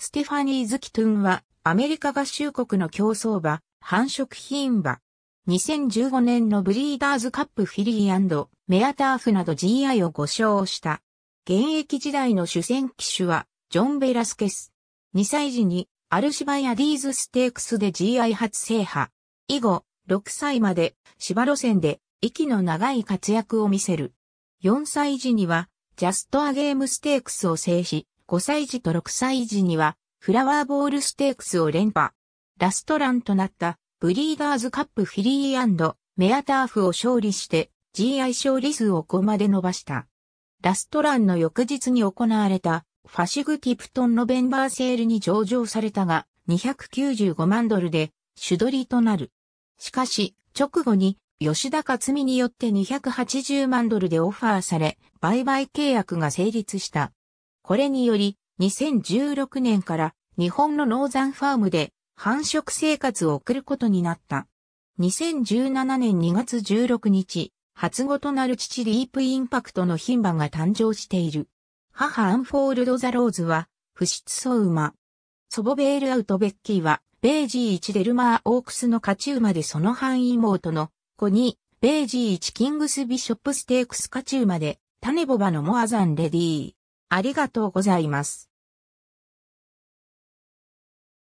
ステファニーズキトゥンは、アメリカ合衆国の競争馬、繁殖品馬。2015年のブリーダーズカップフィリーメアターフなど GI をご賞した。現役時代の主戦騎手は、ジョン・ベラスケス。2歳時に、アルシバヤディーズステークスで GI 初制覇。以後、6歳まで、芝路線で、息の長い活躍を見せる。4歳時には、ジャストアゲームステークスを制し、5歳児と6歳児には、フラワーボールステークスを連覇。ラストランとなった、ブリーダーズカップフィリーメアターフを勝利して、GI 勝利数を5まで伸ばした。ラストランの翌日に行われた、ファシグ・ティプトンのベンバーセールに上場されたが、295万ドルで、主取りとなる。しかし、直後に、吉田勝美によって280万ドルでオファーされ、売買契約が成立した。これにより、2016年から日本のノーザンファームで繁殖生活を送ることになった。2017年2月16日、初語となる父ディープインパクトの牝馬が誕生している。母アンフォールドザローズは、不出走馬。祖母ベールアウトベッキーは、ベージー1デルマーオークスの勝ち馬でその範囲妹の子に、ベージー1キングスビショップステークス勝ち馬で、種ボバのモアザンレディー。ありがとうございます。